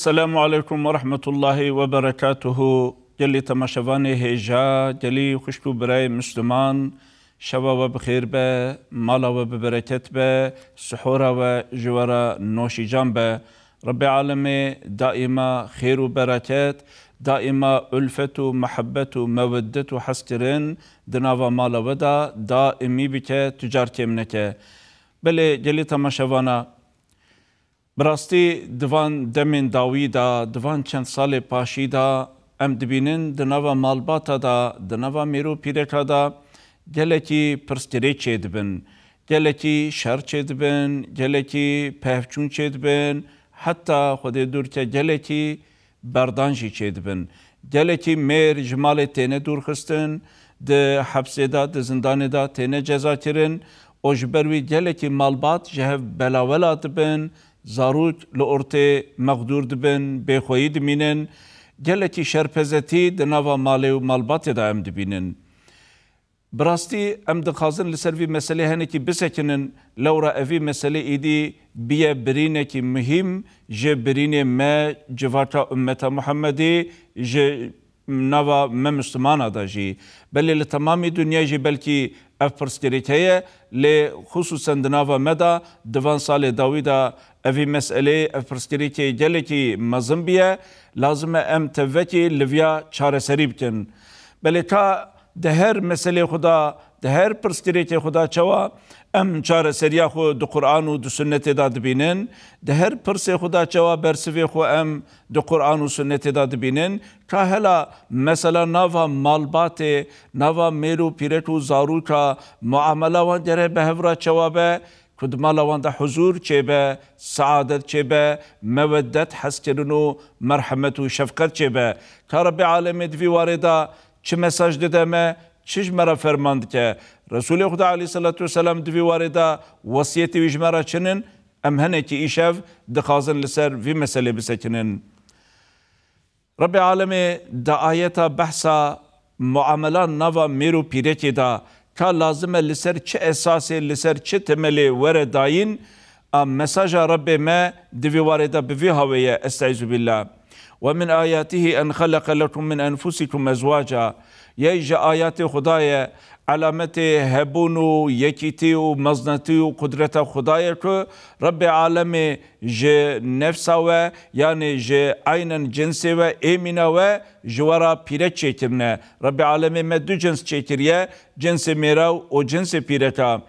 السلام عليكم ورحمة الله وبركاته جلي تماشواني هجا جلي جلی براي مسلمان شوا و بخیر به مالا و ببرکت به سحورا و جوارا نوشی جان با رب العالمين دائما خير وبركات دائما ألفة ومحبة ومودة وحسترين دناوا مالا ودا دائمي بك تجارتي منك بلي جلي تماشوانا براستی دوان دمین داوی دا دوان چند سال پاشی دا ام دبینن دنوا مالباتا دا دنوا میرو پیرکا دا گلکی پرستری چه دبن گلکی شر چه دبن گلکی پهچون چه دبن حتی خود دور که گلکی بردانجی چه دبن گلکی میر جمال تینه دور خستن ده حبسه دا ده زندانه دا تینه جزا کرن او جبروی گلکی مالبات جهو بلاولا دبن زاروج لورته مقدور دبن به خوید مینن گلکی شرپزتی د نوا مال او مالبات د ام دبینن براستي ام د خازن لسروي مسله هنه کی بسکنن لورا اوی مسله ایدی بیا برینه کی مهم جبرینه ما جواتا امه محمدی ج nava me Müslümana da jî belê li temamî dunya jî belkî ev pirsgirêk heye lê xusûsen di nava me da divan salê dawî da evî meselê ev pirsgirêkê gelekî mezin biye lazim e em tevvekî liviya çareserî bikin. Belê ka di her meselê xu da هر پرسکریت خدا چوا ام چاره سریا خو د قران او د سنت د بینن د هر پرس خدا چوا برسوی خو ام د قران او سنت د بینن کا هلا مثلا نوا مالبات نوا میرو پیرتو زارو کا معامله و دره بهورا چوابه کد مالوان ده حضور چه به سعادت چه به مودت حس کرن و مرحمت و شفقت چه به که رب عالم دوی وارده چه مساج دده مه شش مرا فرماند که رسول خدا علیه صلات و سلام دوی واردا وصیت ویج مرا چنن ام هنه که ایشف دخازن لسر وی مسئله بسکنن رب عالم دا آیتا بحثا معاملان نوا میرو پیرکی دا که لازمه لسر چه اساسی لسر چه تملی وردائین ام مساج رب ما دوی واردا بوی هاویه استعیزو بالله ومن آياته أن خلق لكم من أنفسكم أزواجا يجا آيات خدای علامت هبون و یکیتی و مزنتی و قدرت خدای که رب عالم ج نفس و یعنی يعني ج عین جنس و ایمین و جوارا پیره چیترنه رب عالم ما دو جنس چیتریه جنس میرا و جنس پیره تا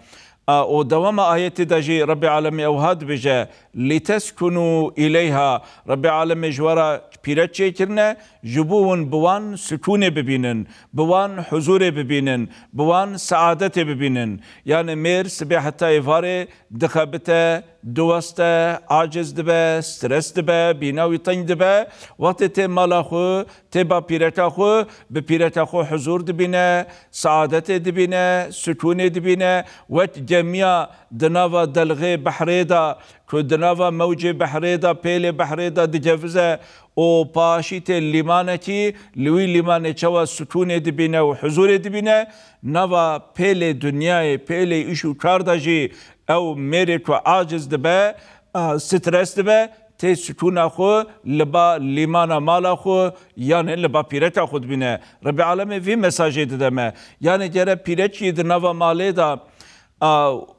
او دوام آیت دا جی رب عالم اوهاد بجه لتسكنوا إليها رب عالم جوارا بيرتشي كرنا جبون بوان سكون ببينن بوان حضور ببينن بوان سعادة ببينن يعني مير سبي حتى إفاري دخبته دوسته عاجز دبه سترس دبه بیناوی تنگ دبه وقتی تی مالا خو تی با پیرتا خو به پیرتا خو حضور دبینه سعادت دبینه سکون دبینه وقت جمعیه دناوه دلغه بحری دا که nava mevcê behrê Pele pêlê behrê da dicevize o paşîtê limanekî li wî limanê çawa stûnê dibîne û huzûrê dibîne nava Pele dunyayê Pele îş û kar da jî ew mêrê ku aciz dibe e, stres dibe tê stûna xwe liba ba lîmana mala xwe yanê li ba pîreta xwe dibîne Rebê alemê vê mesajê dide gere pîreçiyê di nava malê da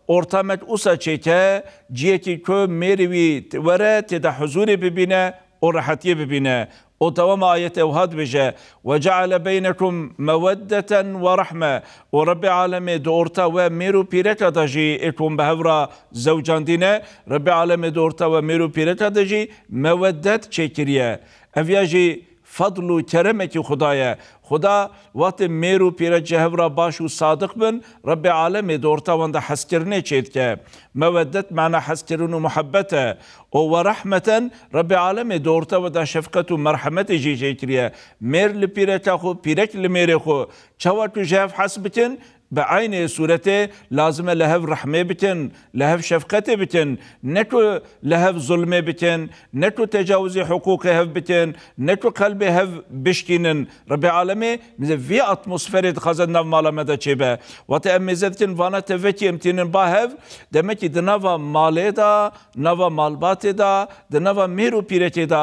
ortamet usa çeke ciyeki kö merivi vere teda huzuri bibine o rahatiye bibine o tamam ayet evhad beje ve ceale beynekum meveddeten ve rahme o Rabbi alemi de orta ve meru pirek adaji ekum behevra zevcandine Rabbi alemi de orta ve meru pirek adaji meveddet çekiriye evyaji fadlu kereme ki Hudaya. Huda vakti meru pire cehevra başu sadık bin Rabbi alemi de vanda haskirine çeytke. Meveddet mana haskirinu muhabbete. O ve rahmeten Rabbi alemi de ortavada şefkatu merhamete ceyceykriye. Merli pire tahu pirek li merehu. Çavatu cehev hasbitin بعين صورته لازم لهف رحمه بتن لهف شفقته بتن نتو لهف ظلمه بتن نتو تجاوز حقوقه هف بتن نتو قلبه هف بشتينن رب العالمين مزه في اتموسفير خزن نف مالمدا چبه وتامزتن وانا تفتي با هف دمك دنوا ماله دا نوا مالبات دا دنوا ميرو پيرته دا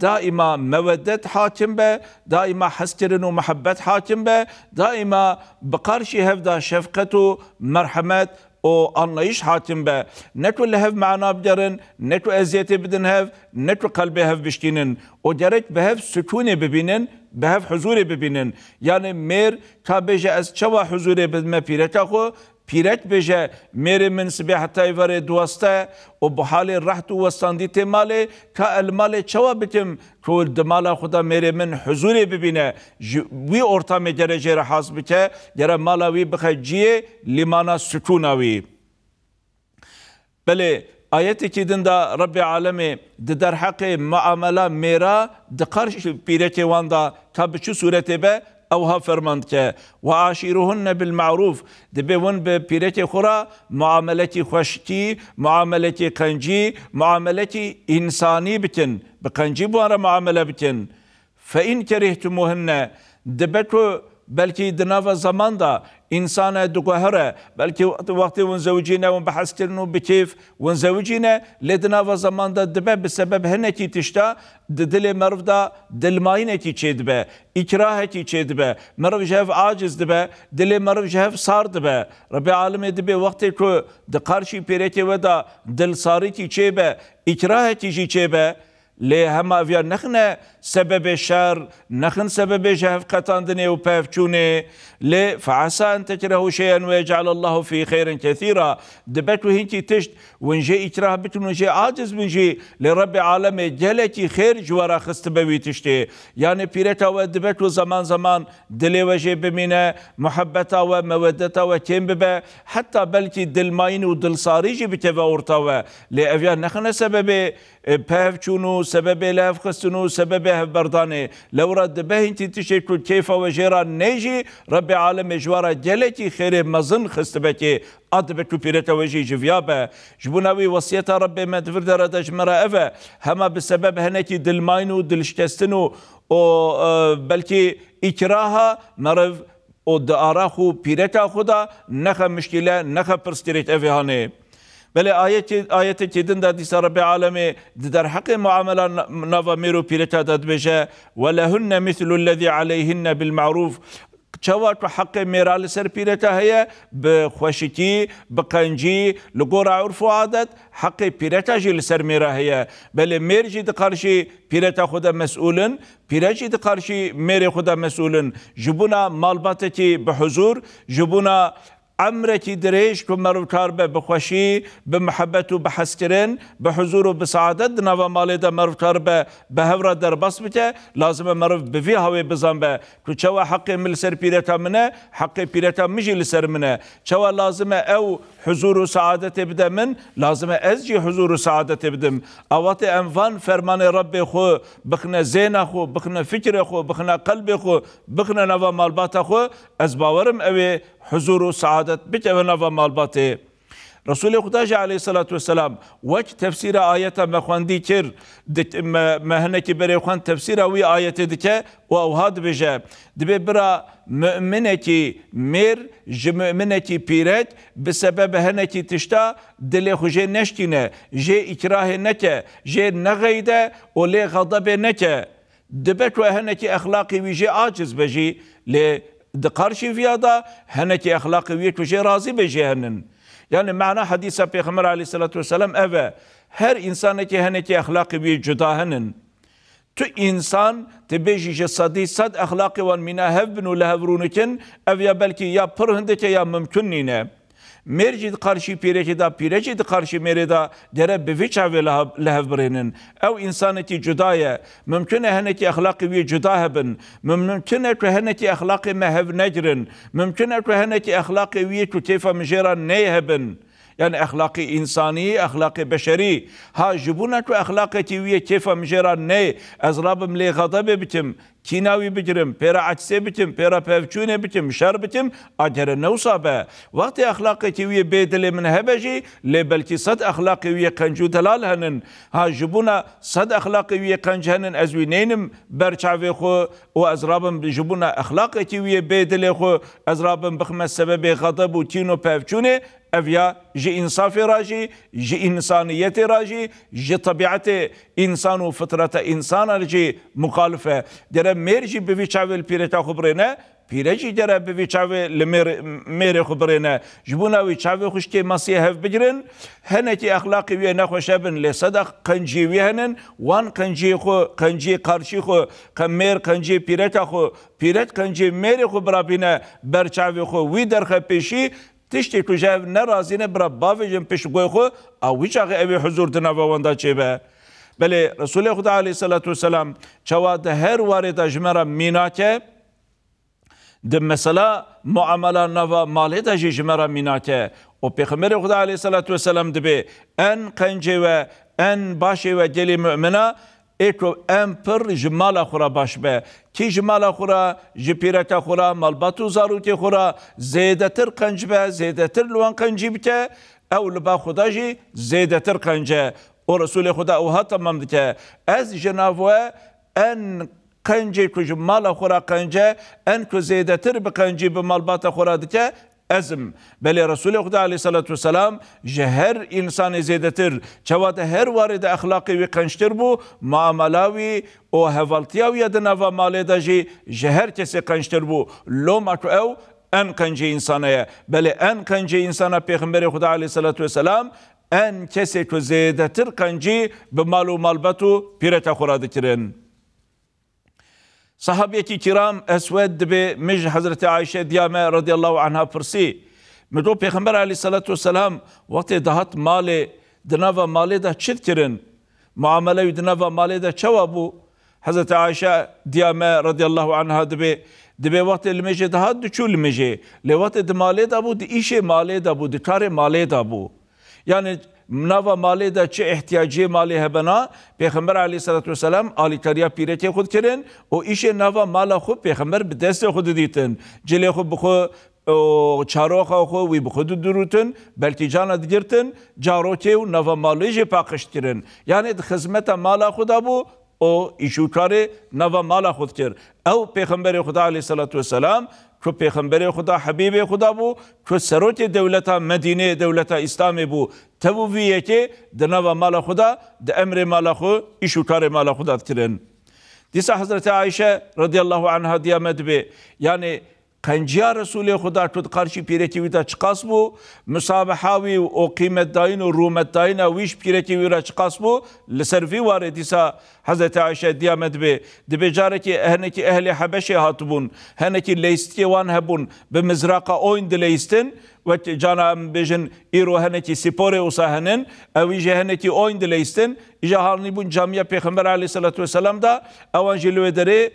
daima meveddet hakim be, daima heskerin u muhabbet hakim be, daima karşı hevda şefkatu merhamet o anlayış hatim be. Ne ku lehev mana bderin, ne ku eziyeti bidin hev, ne ku kalbi hev bişkinin. O gerek behev sükuni bibinin, behev huzure bibinin. Yani mer kabeje ez çava huzure bidme pireta ko. پیرت بجه میره من سبیحتای وره دوسته و بحال رحت و وستاندی تیماله که المال چوا بتم که دمال خدا میره من حضور ببینه وی ارتام جره جره حاص بکه جره مالا وی بخه جیه لیمانا سکوناوی بله آیت کی دن دا رب عالم د در حق معامله میرا د قرش پیره کې واندا کبه چو صورت به ئەوها ها کە و عاشیرهن بالمعروف دەبێون بە پیرەتی خورا معاملەتی خوشتی معاملەتی قەنجی معاملەتی ئینسانی بکن بە قەنجی بوارە معاملە بکن فەئین کەریحتمموهنە دنافا زماندا إنسانا دقهرة بلكي وقت ونزوجينا ونبحثتنا بكيف ونزوجينا لدنا فزمان دا دبا بسبب هنا كي تشتا دل مرف دا دل ماينة كي تشدبا إكراه كي تشدبا مرف جهف عاجز دبا دل مرف جهف صار دبا ربي عالم دبا وقت كو دقارشي بيريكي ودا دل صاري كي تشيبا إكراه كي تشيبا لێ هەماویان سبب سەبەبێ نخن سبب سەبەبێ ژە هەفقەتاندنێ و پافچوونێ لێ فعسان شیان و وێجعل الله في خير كثيرا دبت هنچی تشت ونجي إكراه بت ونجي عاجز لی رب عالم جلتي خير جوارا خست بوي تشتي يعني و دبت و زمان دلي وجي بمنا محبتا ومودتا وكيم ببا حتى بلكي دل ماين ودل صاريجي لی لأفيان نخنا سبب بهفچون و سبب لهف خستن و سبب هف بردانه لو رد بهین تی تشه کل کیف و جیران نیجی رب عالم جوارا جلتی خیر مزن خست بکی قد بكو بيرتا وجي جفيابا جبوناوي وصية ربي ما تفردر تجمرة أفا هما بسبب هناكي دل ماينو دل شتستنو او بلكي إكراها مرف او داراخو بيرتا خدا نخا مشكلة نخا برستريت أفي هاني بله آیت آیت کدن دا دیسا به عالمی در حق معامله نو میرو پیرتا داد بشه ولهن مثل الذي عليهن بالمعروف چوا تو حق میرال سر پیرتا هیا بخوشتی بقنجی لگور عرف و عادت حق پیرتا جی لسر میرا هیا بله میر جی دقارشی پیرتا خدا مسئولن پیره جی دقارشی میر خدا مسئولن جبونا مالباتی بحضور جبونا عمرێکی درێژ و مەروکار بە بخۆشی بە محەبەت و بەحەستکردن بە حزور و بسعادت ناوە ماڵێدا مەروکار بە بە هەورە دەربەست بکە لازمە مرف بڤی هەوێ بزان بە کوچەوە حەقی مل سەر پیرەتە منە حەقی پیرەتە مژی لەسەر منە چەوە لازمە ئەو huzuru saadete bidemin lazime ezci huzuru saadet bidim avate envan fermane rabbe xu bixne zena xu bixne fikre xu bixne kalbe xu bixne nava malbata xu ez bawerim evi huzuru saadet bikeve nava malbatê رسول خدا جه علیه و سلام وک تفسیر آیت مخواندی کر مهنه که بری خوان تفسیر وی آیت دکه و اوهاد بجه دبی برا مؤمنه که میر جه مؤمنه که پیرت بسبب هنه که تشتا دل خوشه نشکینه جه اکراه نکه جه نغیده و لی غضب نکه دبک تو هنه که اخلاقی وی جه عاجز بجی لی دقارشی هنه اخلاقی وی تو ويك وشي بجی هنن Yani mana hadise Peygamber aleyhissalatü vesselam eve her insana ki heneki ahlaki bir cüda cüdahenin tu insan te sadi sad ahlaki ve mina hevbinu lehevrunukin ev ya belki ya pırhındike ya mümkün nine.'' مرجد قارشی پیره که دا پیره جد قارشی میره دا دره به ویچ هاوی لهف برینن او انسانتی جدایه ممکنه هنتی اخلاقی وی جدا هبن ممکنه که هنتی اخلاقی مهف نجرن ممکنه که هنتی اخلاقی وی تو تیفا مجیرا نیهبن يعني اخلاقي انساني اخلاقي بشري ها جبونا كو اخلاقي تيويه كيف مجرى ني ازراب ملي غضب بتم کیناوی بچرم پر عکسی بچم پر پفچونه بچم شر بچم اجر نوصا به وقت اخلاقی که وی بیدل من هبجی لی بلکی صد اخلاقی وی قنجو دلال هنن ها جبونا صد اخلاقی وی قنج هنن از وی نینم برچاوی خو و از رابم جبونا اخلاقی که وی بیدل خو از رابم بخم سبب غضب و تینو پفچونه أفيا جي إنصاف راجي جي إنسانية راجي جي طبيعة إنسان وفطرة إنسان راجي مخالفة دير merji bi vî çavê li pîreta xwe birêne, pîre jî gere bi vî çavê li mêrê xwe birêne. Ji bûna wî çavê xuşkê masiyê hev bigirin, henekî exlaqî wê nexweşe bin lê sedeq qencî wî henin, wan qencî xwe qencî qarşî xwe qemêr qencî pîreta xwe pîret qencî mêrê xwe birabîne ber çavê xwe wî derxe pêşî tiştê ku ji hev nerazîne bira bavêjin piştgoy xwe a wî çaxê evê huzur di nava wenda çêbe. بله رسول خدا علیه صلی و سلام چواد هر وارد جمعه مینا که ده مثلا معامله نوا مالی ده جمره مینا که و پیغمبر خدا علیه صلی و سلام ده بی ان قنجه و ان باشه و جلی مؤمنه ایکو ام پر جمال خورا باش به کی جمال خورا جپیرک خورا مالباتو زاروتی خورا زیده تر قنج به زیده تر لوان قنجی بکه او لبا خدا جی زیده تر قنجه او رسول خدا او هات مم که از جناوه ان قنجی کج مال خورا قنجه ان کو زیده تر بقنجی به مالبات خورا دکه ازم بلی رسول خدا علیه صلات و سلام جهر انسان زیدتر چواد هر وارد اخلاقی وی قنشتر بو معاملاوی او هفالتیاوی دنوا مالی دا جی جهر کسی قنشتر بو لو مکو او en kanci insanaya, beli en kanci insana Peygamberi Huda aleyhissalatü vesselam ان کسی که زیده تر قنجی به مال و مالبتو پیرت خوراده کرن صحابی کی کرام اسود به مج حضرت عائشه دیامه رضی الله عنها پرسی مدو پیغمبر علی صلی و سلام وقتی دهت مال دنوا مال ده چیت کرن معامله و دنوا مال ده چوا بو حضرت عائشه دیامه رضی الله عنها دبی دبی وقتی لمجه دهات دو چول مجی لوقت دمالی ده بو دیش مالی ده بو دکار ده بو. Yani nava malê de çi ihtiyacê malê hebena Pêxember aleyhissalatu vesselam alîkariya pîrekê xud kirin û îşê nava mala xwe pêxember bi destê xwe didîtin. Cilê xwe bixwe çaroxa xwe wî bi xwe didurutin, belkî cana digirtin, carokê û nava malê jê paqişt kirin. Yani di xizmeta mala xwe da bû او ایشوکارê nava mala xwe dikir. Ew pêxemberê Xuda aleyhissalatu vesselam کو پیغمبر خدا حبیب خدا بو کو سروت دولتا مدینه دولتا اسلام بو تو ویه که دنوا مال خدا د امر مال خو ایشو کار مال خدا کرن دیسا حضرت عایشه رضی الله عنها دیامد به یعنی Kanca Resulü Huda tut karşı pireki vida çıkas bu. Müsabahavi o kıymet dayın o rumet dayın o e iş pireki vida çıkas bu. Leservi var edisa Hazreti Ayşe diyamet be. Dibe careki ehneki ehli Habeşe hatubun. Heneki leistki van hebun. Be mizraka oyun dileistin. Ve cana bejin iru heneki sipore usa henen. Evice heneki oyun dileistin. İce halini bun camiye Peygamber aleyhissalatu vesselam da evanjeli ederi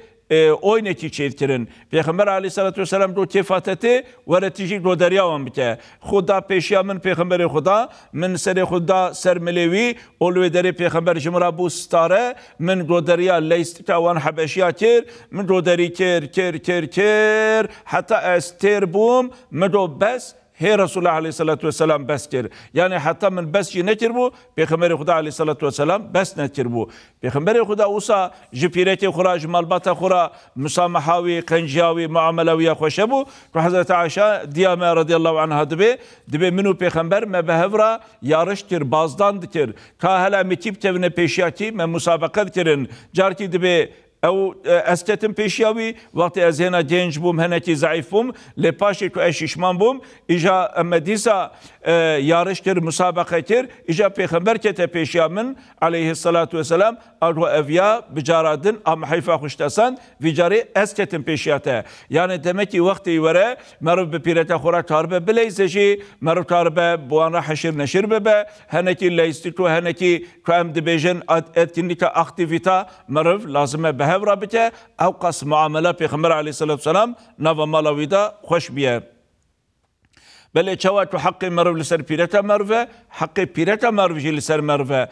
اوینه چی چید کرن پیغمبر علی صلوات و سلام رو تفاتت و رتیجی رو دریاوم بته خدا پیشیا من پیغمبر خدا من سر خدا سر ملوی اولو در پیغمبر جمرا بو ستاره من رو دریا لیست تاوان حبشیا کر من رو دری کر کر کر کر حتی استر بوم من رو بس هی رسول الله علیه صلوات و سلام بس کرد یعنی حتی من بس چی نکر بو پیغمبر خدا علیه صلوات و سلام بس نکر بو پیغمبر خدا اوسا جپیرت خورا جمالبات خورا مسامحاوی قنجاوی معاملوی خوش بو که حضرت عایشه دیامه رضی الله عنها دبی دبی منو پیغمبر مبهورا یارش کر بازدان دکر که هلا میتیب تونه پیشیاتی من مسابقه دکرن جارکی دبی او استتم پیشیاوی وقت از هنا دینج بوم هنتی ضعیف بوم لپاشی تو اشیشمان بوم ایجا مدیسا یارشکر مسابقه کر ایجا پیغمبر کت پیشیا من علیه الصلاة والسلام الو اویا بجارادن ام حیفا خوشتسند ویجاری از کتن پیشیاته یعنی دمکی وقتی وره مرو به پیرت خورا تاربه بلیزشی مرو تاربه بوان را حشر نشر ببه هنکی لیستی تو هنکی تو ام دبیجن اتکنیک اکتیویتا مرو لازمه به رابطه او قسم معامله پیغمبر علیه الصلاة والسلام نو مالاویدا خوش بیه بل چوا حق مرو لسر پیرتا مرو حق پیرتا مرو جی لسر مرو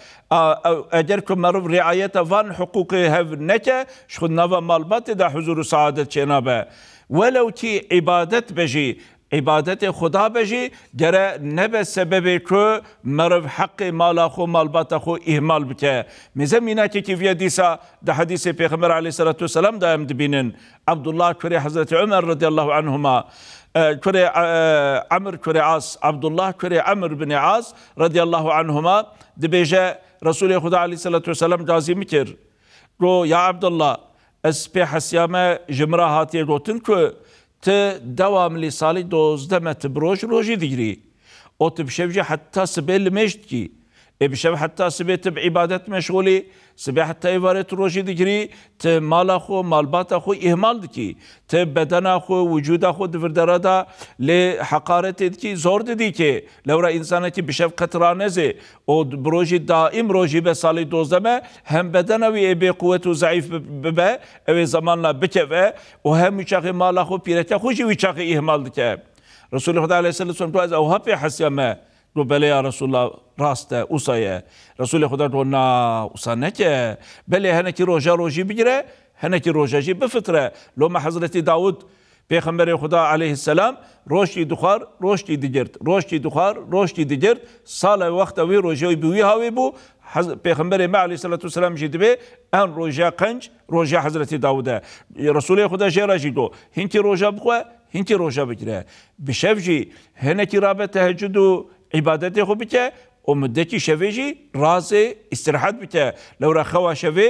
اگر که مرو رعایت وان حقوق هف نکه شخود نوا مالبات دا حضور و سعادت چنابه ولو تی عبادت بجی عبادت خدا بجی گره نه سبب که مرو حق مالا خو مالبات خو اهمال بکه میزه مینا که کی ویه دیسا ده حدیث پیغمبر علیه السلام دا هم دبینن عبدالله کری حضرت عمر رضی الله عنهما Ee, köre e, Amr köre As Abdullah köre Amr bin Az radıyallahu anhuma dibeje Resul-i Huda aleyhissalatu vesselam cazimi kir. Go ya Abdullah espe hasyame jimra hatiye gotin kö te devamlı salih dozda met broj roji digri. O tibşevje hatta sibel meşt ki امشب حتی سبیت به عبادت مشغولی سبی حتی وارد روشی دیگری ت مالا خو مالبات خو اهمال دکی ت بدن خو وجود خو دفردرا دا ل حقارت دکی زور دیدی که لورا انسان که بشف قطرانزه او بروشی دائم روشی به سالی مه هم بدن وی بی قوت و ضعیف ببه اوی زمان بکوه و هم چاقی مالا خو پیرکه خوشی ویچاقی اهمال دکه رسول خدا علیه السلام تو از اوها حسیمه رو بله رسول الله راست اوسایه رسول خدا رو نا اوسا نکه بله هنه که روژه روژی بگیره هنه که روژه جی بفتره لوم حضرت داود پیغمبر خدا علیه السلام روشتی دخار روشتی دیگرد روشتی دخار روشتی دیگرد سال وقت وی روژه بوی هاوی بو پیغمبر ما علیه السلام جید بی ان روژه قنج روژه حضرت داوده رسول خدا جیره جیدو هنکی روژه بخواه هنکی روژه بگیره بشف جی هنکی رابط تهجد عبادت خو بته او مدتی شوی جی راز استراحت بته لورا خوا شوی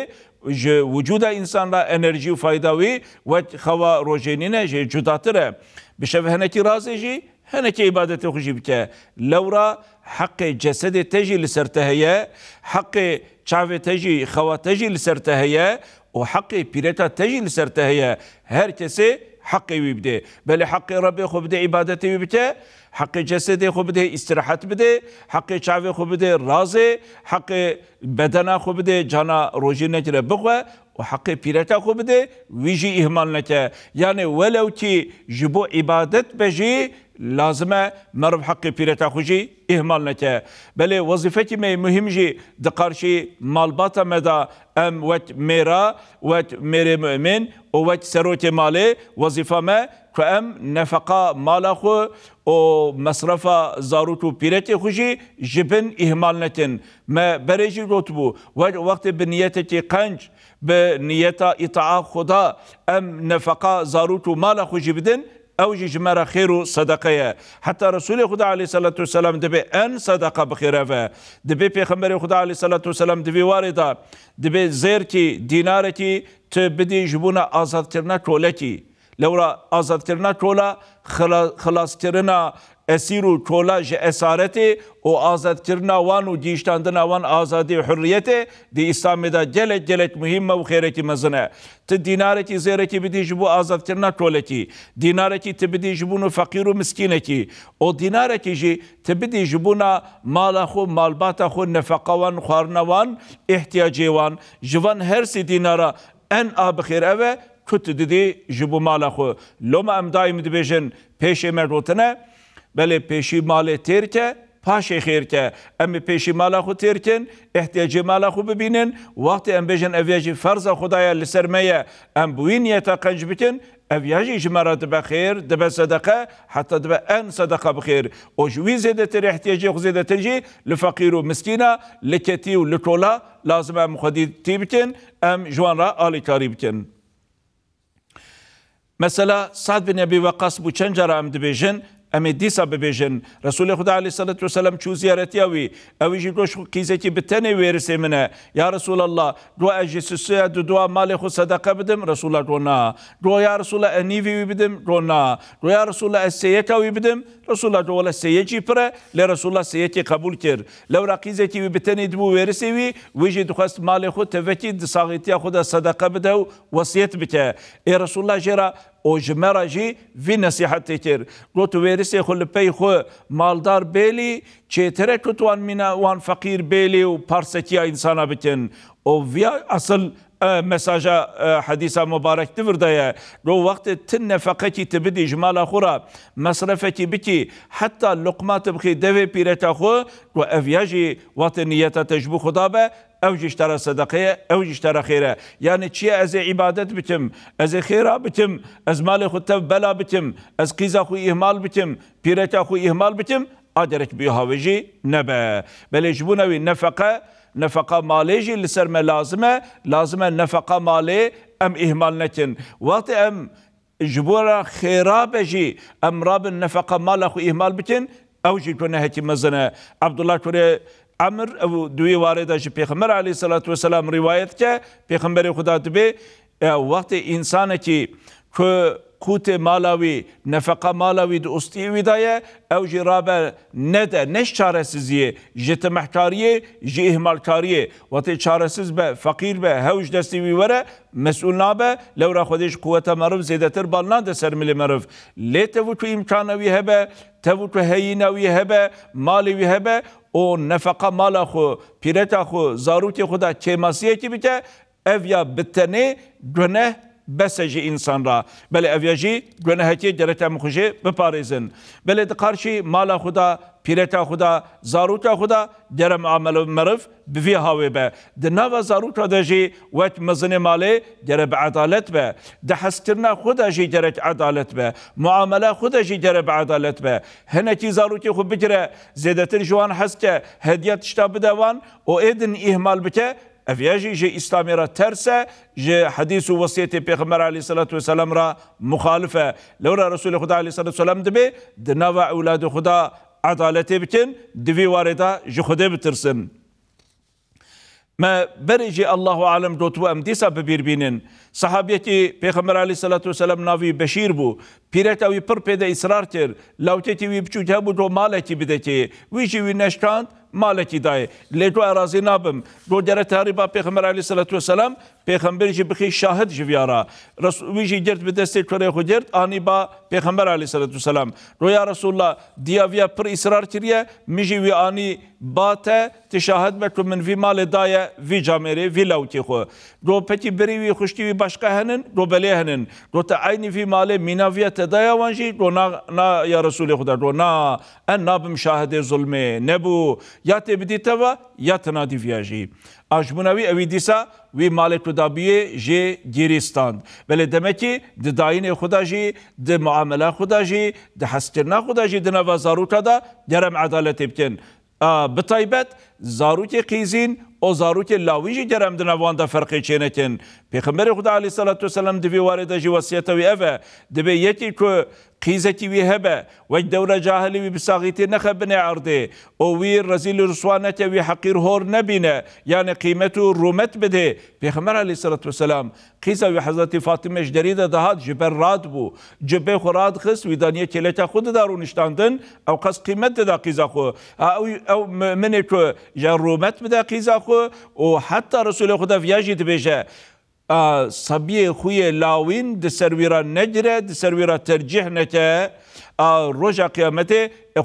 وجود انسان را انرژی و فایده وی و خوا نه جی جداتره بشوه هنکی راز جی خو جی خجي لو لورا حق جسد تجي لسرتهيا حق شعب تجي خوا تجي لسرتهيا وحق بيرتا تجي لسرتهيا هر کسی حقی وی بله، بده بله حق رب خو بده عبادت وی بده حق جسد خو بده استراحت بده حق چاو خو بده راز حق بدنا خو بده جانا روزی نکره بخواه، و حق پیرتا خو بده ویجی اهمال نکه یعنی ولو که جبو عبادت بجی لازمه نرب حق پیرتا خوشی اهمال نکه بله وظیفتی می مهم جی دقارشی مالباتا مدا ام وت میرا وت میره مؤمن و وت سروت ماله وظیفه ما که ام نفقا مالا خو و مصرف زاروت و پیرت خوشی جبن اهمال نتن ما برجی روت بو وقت به نیت قنج به نیت اطاع خدا ام نفقا زاروت و مالا خوشی بدن او جمرا خير صدقه حتى رسول خدا عليه الصلاه والسلام دبي ان صدقه بخيره دبي پیغمبر خدا عليه الصلاه والسلام دبي وارده دبي زير كي دينار كي تبدي جبونه آزاد کرنا ټوله کی لورا آزاد کرنا ټوله خلاص کرنا اسیر و کلاژ اسارت و آزاد کردن وان و دیشتاندن وان آزادی و حریت دی اسلام دا جلت جلت مهمه و خیره مزنه ت دیناره کی زیره کی بدی بو آزاد کردن کوله کی دیناره کی تبدیش بو فقیر و مسکینه کی و دیناره کی جی تبدیش بو مال خو مالبات خو نفقه وان خورنوان احتیاجی وان جوان هر سی دیناره ان آب خیر و کت دیدی جبو مال خو لما ام دایم دبیجن پیش مردوتنه بله پیشی مال تیر که پاش خیر که امی پیشی مال خو تیر کن احتیاج مال خو ببینن وقتی ام بیشن اویاجی فرض خدای لسرمیه ام بوینیه تا قنج بکن افیاجی جمرا دبا خیر دبا صدقه حتی دبا ان صدقه بخیر او جوی زیده تر احتیاجی خو زیده تر جی لفقیر و مسکینه لکتی و لکولا لازم ام خودی تی بکن ام جوان را آلی کاری بکن مثلا صد بن ابي وقاص بو چنجر ام دبیجن ئەمێ دیسا ببێژن رسول خدا علی سەلت وسلم چوو زیارەتیاوی ئەویژی گۆش قیزێکی بتەنێ وێرسێ منە یا رسول الله دو ئەژی سوسە دو دوا ماڵی خو سەدەقە بدم رسولە ڕۆنا دو یا رسولە ئەنیویوی بدم ڕۆنا دو یا رسولە ئەسەیەکەوی بدم رسولە دۆوەلە سەیەکی پرە لە رسولە سەیەکی قبول کرد لەو ڕقیزێکی وی بتەنی دبوو وێرسێوی ویژی دخواست ماڵی خو تەڤەتی دساغیتیا خوددا سەدەقە بدە و وەسیەت بکە ئێ رسولە ژێرە او جمرا جی وی نصیحت تیر گوت ویرسی خو لپی خو مالدار بیلی تره کتوان مینا وان فقیر بیلی و پارسکی انسانا بکن او ویا اصل مساجه حدیث مبارک دوردایه رو وقت تن نفقه کی تبدی جمال خورا مصرفه کی بکی حتی لقمات بخی دوی تا خو و افیاجی وقت نیت تجبو خدا به او اشترى صدقه او اشترى خيره يعني چی از عبادت بتم از خیره بتم از مال خود بلا بتم از قیزا خو اهمال بتم پیرتا خو اهمال بتم قادرت بها وجي نبا بل جبونوي نفقه نفقه ماليجي لسر ما لازمه لازمه نفقه مالي ام اهمال نتن وقت ام جبورا خرابجي ام راب النفقه مال اخو اهمال بتن او جي كنا هتي مزنة عبد الله كوري امر او دوی وارده چې پیغمبر علی صلوات و سلام روایت که پیغمبر خدا به وقت انسان که قوت مالاوی نفقه مالاوی دوستی ویدایه او جرابه نده نش چارسیزیه جت محکاریه جی اهمالکاریه وقتی چارسیز به فقیر به هوش دستی ویوره مسئول نابه لو را خودش قوت مرف زیده تر بالنا ده سر ملی مرف لیت و که امکانوی هبه تو که هینوی هبه مالی هبه o nefaka malahu, piretahu, zarutihu da kemasiyeti bite ev ya biteni güneh بسه جی انسان را بله افیجی، جی گناهتی درت بپاریزن بل دقارشی مال خدا پیرتا خدا زاروتا خدا درم عمل مرف بفی هاوی به دناو زاروتا دا جی وات مزن مالی درب عدالت به دحسترنا خدا جی درت عدالت به معامله خدا جی درب عدالت به هنکی زاروتی خود بجره زیدتر جوان هسته که هدیت شتا بدوان او ایدن اهمال بکه افیاجی جه اسلامی را ترسه جه حدیث و وصیت پیغمبر علیه الصلاة والسلام را مخالفه لورا رسول خدا علیه الصلاة والسلام دبه دنوا اولاد خدا عدالتی بکن دوی وارده جه خدا بترسن ما برجي الله عالم دوت وام ديسا ببير بينن صحابيتي بيغمبر عليه الصلاة والسلام نافي بشير بو Piret evi pırpede ısrar ter. Lavteti vi bçut hebu do maleti bideti. Vi jivi neşkant maleti daye. Ledo arazi nabım. Do e dere tariba Peygamber aleyhissalatu vesselam. Peygamber ji bixi şahit jiviyara. Vi ji gert bi destek kore xo gert. Ani ba Peygamber aleyhissalatu vesselam. Do ya Resulullah diyaviya pır ısrar kiriye. Mi jivi ani bate tişahit beku min vi male daye vi cameri vi lavti xo. Do peki beri vi xuşti vi başka henin. Do beli henin. Do ta ayni vi male minaviya ابتدای وانجی رونا نا یا رسول خدا رونا ان ناب مشاهده ظلمه نبو یا تبدی توا یا تنادی ویاجی اجمنوی اوی دیسا وی مالک دابیه جی گیریستاند ولی دمکی د داین خدا جی د معامله خدا جی د حسکرنا خدا جی د نوا زاروتا دا درم عدالت بکن بطایبت زاروت قیزین او زاروک لاویجی گرم دن وان دا فرقی چینتن پیغمبر خدا علی صلوات و سلام دوی وارد جی وصیت وی اوه دبه یکی که قیزەکی وێ هەبە وەک دەورە جاهلی بساغیتی نەخە بنێ ئەردێ ئەووی ڕزیل ڕسوانەتەوی حەقیر هۆر نەبینە یانە قیمەت و ڕومەت بدێ پێخمەرە لی سرەت وسلام قیزە وی حەزەتی فاتمەش دەریدە دەهات جبەر ڕات بوو جبێ خۆرات خست وی دانیە کلێتە خوددار و نیشتاندن ئەو قەس قیمەت دەدا قیزا خۆ ئەو منێک یان ڕومەت بدا قیزا خۆ و حتا ڕسوولە خوددا ڤیاژی دبێژە. سبیه خوی لاوین د سرویرا نجره د سرویرا ترجیح نکه روژا قیامت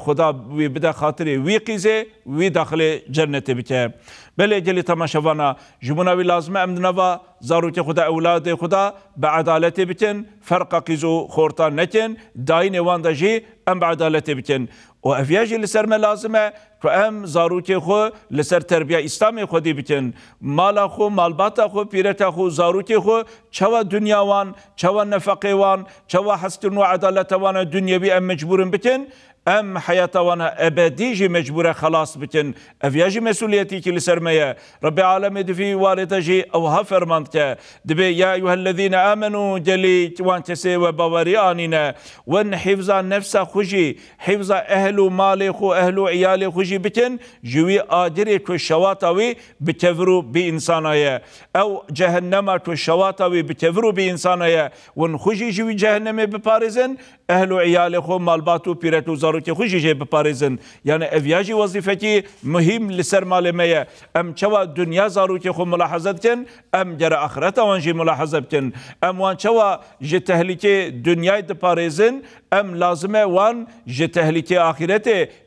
خدا وی بده خاطر وی قیزه وی داخل جنت بکه بله گلی تماشوانا جمونا وی لازمه امدنوا زارو که خدا اولاد خدا به عدالت بکن فرق قیزو خورتا نکن داین وان دا جی ام به عدالت بکن او افیا جی لسر ما لازمه که ام زاروک خو لسر تربیه اسلام خودی بکن مالا خو مالبات خو پیرت خو زاروک خو چوا دنیا وان چوا نفقه وان چوا حسن و عدالت وان دنیا بی ام مجبورن بکن ام حياتا وانا ابدي جي مجبوره خلاص بتن اف جي مسؤوليتي كي لسرمية رب العالم دفي والتا جي او ها فرمانت دبي يا ايها الذين امنوا جلي وان تسي وبوريانينا وان حفظ نفس خجي حفظ اهل مالي خو اهل عيالي خجي بتن جوي ادري كو شواتاوي بتفرو بانسانايا او جهنم كو شواتاوي بتفرو بانسانايا وان خجي جوي جهنم ببارزن اهل عيالي خو مالباتو بيرتو باروکە خوشی ژێ بپارێزن یانە ئەڤیاژی وەزیفەتی مهم لەسەر مالێمەیە ئەم چەوا دنیا زاروکی خۆ ملاحەزەتکن ئەم گەرە ئەخرەتەوانژی ملاحەزە بکن ئەموان چەوا ژ تەهلیکێ دنیای دپارێزن ام لازمه وان جه تهلیک آخرت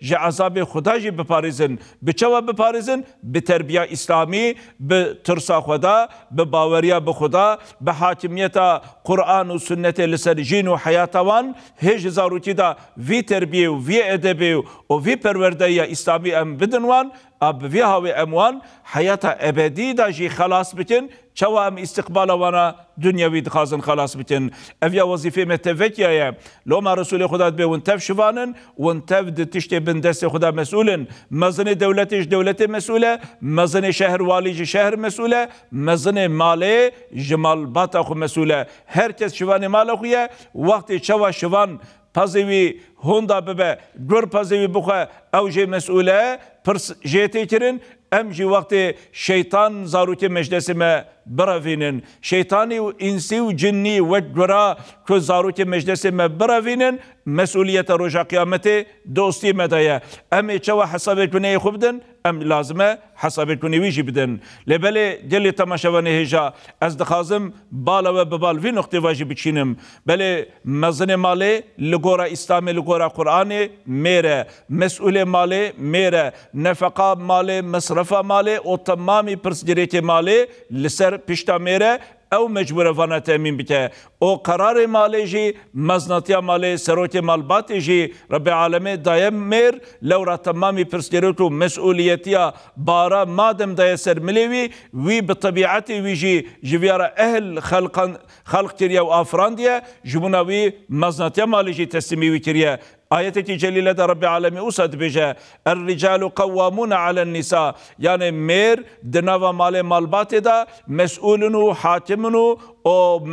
جه عذاب خدا جه بپارزن به چوا بپارزن به تربیه اسلامی به ترسا خدا به باوریا به خدا به حاکمیت قرآن و سنت لسر جین و حیات وان هیچ زاروتی دا وی تربیه و وی ادبی و وی پرورده اسلامی ام بدن وان بوی هاوی اموان حیات ابدی دا جی خلاص بکن چوا ام استقبال وانا دنیاوی دخازن خلاص بکن اویا وظیفه متفکیه یا لوما رسول خدا به ون تف شوانن ون تف تشت بن دست خدا مسئولن مزن دولتش دولت مسئوله مزن شهر والی شهر مسئوله مزن ماله جمال باتا خو مسئوله هر کس شوان مال خویه وقتی چوا شوان pazevi honda bebe gör pazevi buha avcı mes'ule pırs jete kirin em ji vakti şeytan zaruke meclisime بروینن شیطانی و انسی و جنی و گرا که زاروت مجلس ما بروینن مسئولیت روژا قیامت دوستی مدایه امی چوا حساب کنه خوب دن ام لازمه حساب کنه ویجی بدن لبله تماشا تماشوانه هجا از دخازم بالا و ببال وی نقطه واجی بچینم بله مزن ماله لگورا اسلام لگورا قرآن میره مسئول ماله میره نفقه ماله مصرفه ماله و تمامی پرسجریت ماله لسر پشتا میره او مجبور وانا تامین بکه او قرار مالی جی مزناتیا مالی سروت مالبات جی رب عالمه دایم میر لو را تمامی پرسکروتو مسئولیتیا بارا مادم دای سر ملیوی وی بطبیعتی وی جی جویارا اهل خلقان خلق کریه و آفراندیه جبونا وی مزناتیا مالی جی تسلیمی وی کریه ayeti celile de Rabbi alemi usad bije er ricalu kavvamun alen nisa yani mer dinava male malbatida mesulunu hakimunu او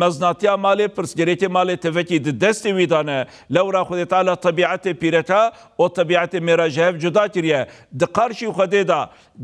مزناتیا مالی پرسگریتی مالی تفکی دستی ویدانه لورا خود تعالی طبیعت پیرتا او طبیعت میراجه جدا کریه د قرشی خود دا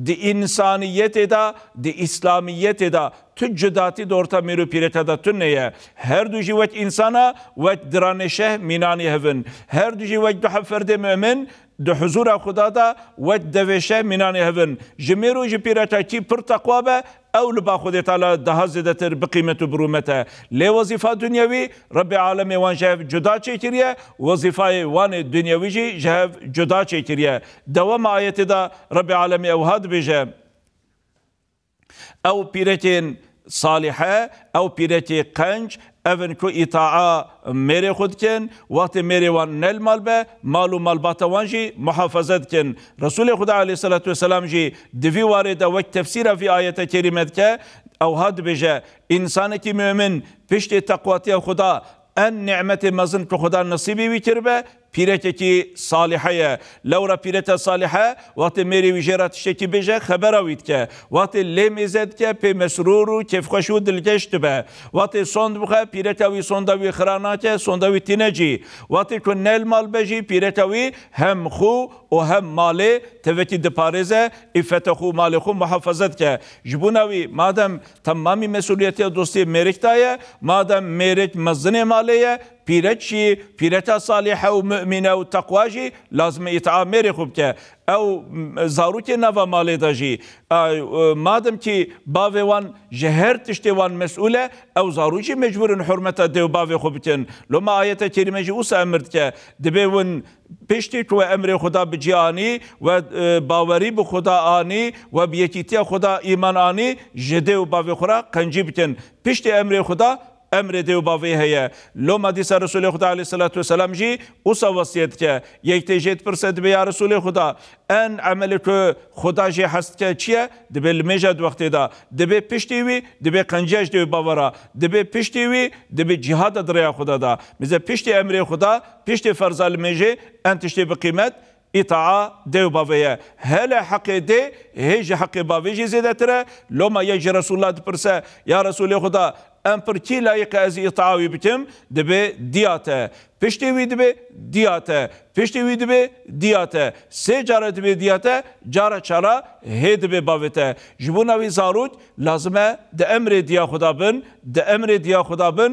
د انسانیت دا د اسلامیت دا tüm cedati dorta miru piretada tünneye her du jivet insana ve draneşeh minani hevin her du jivet duhaferde mümin د حضور خدا دا و دوشه منان هفن جمیرو جپیره تاکی پر تقوا به او لبا خود تعالی ده هزده تر بقیمت و برومته لی وظیفه دنیاوی رب عالم وان جهف جدا چکریه وظیفه وان دنیاوی جی جهف جدا چکریه دوام آیت دا رب عالم اوهاد بجه او پیرتین صالحه او بيرتي قنج أفن كو إطاعة ميري خود کن وقت ميري وان نل مال با مالو مال باتوان جي محافظت كن رسول خدا عليه الصلاة والسلام جي دفي واردة وقت تفسیر في آية كريمة كا او هاد بجا انسان كي مؤمن پشت تقواتي خدا ان نعمة مزن كو خدا نصیبی ويتربة پیرێکێکی لورا صالحه پیرێتە سالیحە واتێ میری ویژێرە بجه خبر آوید که وقتی لیم ازد که پی مسرور و کێفخەش و دلگشت به وقتی سند بخە پیرێتەوی سندەوی خراناکە تینه جی وقتی که نل مال بجی وی هم خو و هم مالی تەوێتی دپارزه افت خو مال خو محافظت کە مادم تمامی مسئولیتی دوستی دۆستی مادم مادەم مێرک ماله مالەیە پیرەکی پیرەتە ساڵیحە و مؤمنە و تەقواژی لازمە ئیتعامێری خوب بکە ئەو زارروکی نەڤە ماڵێ دەژی مادەمکی باێوان ji her tiştê wan mesûle ew zarûcî mecburin hormeta dewbavê xwe bikin. Loma ayete kerîme jî wisa emir dike dibê win piştî ku emrê xuda bi ciyanî ve bawerî bi xuda anî ve bi yekîtiya xuda îman anî ji dê û bavê xura qencî bikin. Piştî emrê xuda emredev bavê heye loma dîsa Resulê Xuda aleyhissalatu vesselam jî wisa wasiyet ke yektê jê pirse dibe ya Resulê Xuda en emelê ki, Xuda jê hestke çi ye dibe li mêja da dibe piştî dibe kancaj de ubavara, dibe piştî dibe cihad direya Xuda da mize piştî emrê Xuda piştî ferza li mêjê en tiştê bi qîmet ita'a dev baveye. Hele hakkı de, hece hakkı baveye zedetire. Loma yeci Resulullah dipirse, ya Resulü Huda, امپرتی پرچی از از بتم دب دیاته، پشتی وی دبه دیاته پشتی وی دەبێ دیاته، سه جارت دەبێ دیاته، جارا چرا هد باوته باوته وی بۆ ناوی زارود امر دە ئەمرێ دیا خدا بن دە امر دیا خدا بن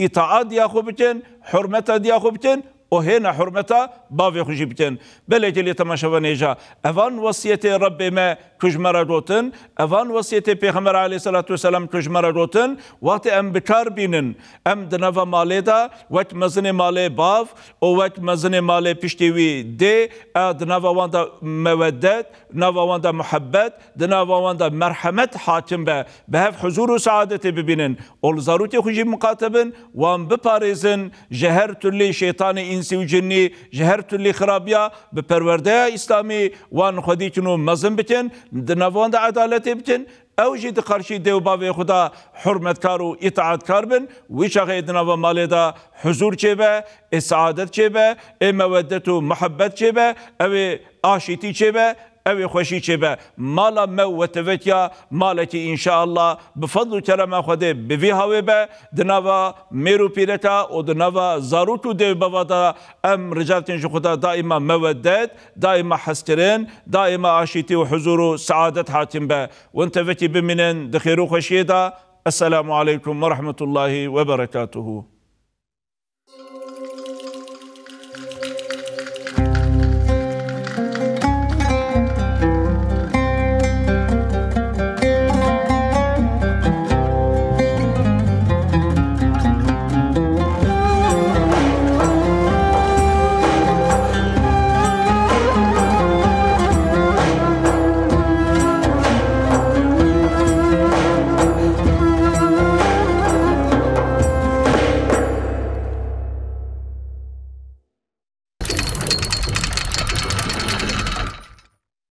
ئیتاعات o hena hurmeta bavê xwe jî bikin belekê lê temaşevanêja evan vasiyeti Rabbim'e me gotin evan vasiyeti Peygamber aleyhisalatu vesselam ku ji me gotin watê em bikar bînin em di neva malê de wek mezinê bav O wek mezinê malê piştivi. wî e di nava de meveddet nava wan de muhebbet di nava wan de merhemet hakim be bi huzuru huzur û ol zarûtê xwe jî miqatebin wan biparêzin ji her türlê جنسی و جنی جه هر تولی خرابیا به پرورده اسلامی وان خودی کنو مزن بتن دنوان دا عدالتی بتن او جی دقرشی دیو باوی خدا حرمت کار و اطاعت کار بن ویش اغی دنوا مالی دا حضور چه به سعادت چه به مودت و محبت چه به او آشیتی چه به او خوشی چه به مالا مو و توتیا مالا که انشاءالله بفضل و کرم خوده بوی هاوی به دنوا میرو پیرتا و دنوا زاروتو دیو بوادا ام رجالتین جو خدا دائما مودد دائما حسکرین دائما عاشیتی و حضور و سعادت حاتم به و انتوتی بمینن دخیرو خوشی دا السلام عليكم ورحمة الله وبركاته